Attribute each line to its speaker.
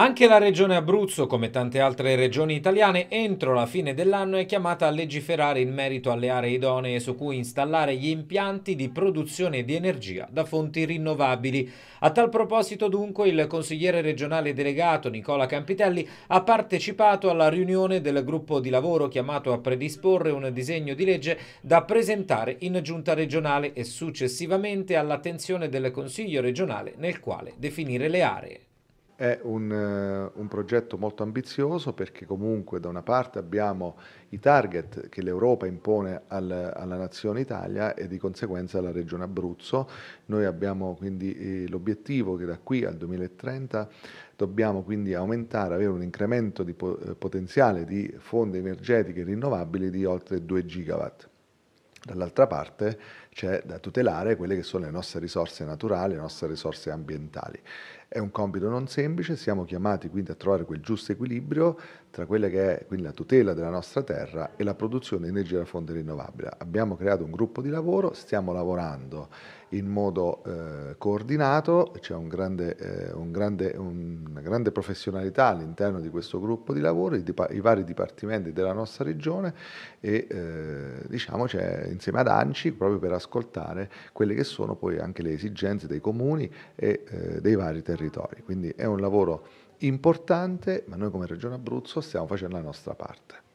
Speaker 1: Anche la regione Abruzzo, come tante altre regioni italiane, entro la fine dell'anno è chiamata a legiferare in merito alle aree idonee su cui installare gli impianti di produzione di energia da fonti rinnovabili. A tal proposito dunque il consigliere regionale delegato Nicola Campitelli ha partecipato alla riunione del gruppo di lavoro chiamato a predisporre un disegno di legge da presentare in giunta regionale e successivamente all'attenzione del Consiglio regionale nel quale definire le aree.
Speaker 2: È un, eh, un, progetto molto ambizioso perché comunque da una parte abbiamo i target che l'Europa impone al, alla Nazione Italia e di conseguenza alla Regione Abruzzo. Noi abbiamo quindi eh, l'obiettivo che da qui al 2030 dobbiamo quindi aumentare, avere un incremento di eh, potenziale di fonti energetiche rinnovabili di oltre 2 gigawatt. Dall'altra parte c'è da tutelare quelle che sono le nostre risorse naturali, le nostre risorse ambientali. È un compito non semplice, siamo chiamati quindi a trovare quel giusto equilibrio tra quella che è quindi la tutela della nostra terra e la produzione di energia da fonte rinnovabile. Abbiamo creato un gruppo di lavoro, stiamo lavorando in modo eh, coordinato, c'è un grande, eh, un grande un una grande professionalità all'interno di questo gruppo di lavoro, i, i vari dipartimenti della nostra regione e eh, diciamo c'è insieme ad ANCI proprio per ascoltare quelle che sono poi anche le esigenze dei comuni e eh, dei vari territori. Quindi è un lavoro importante, ma noi come Regione Abruzzo stiamo facendo la nostra parte.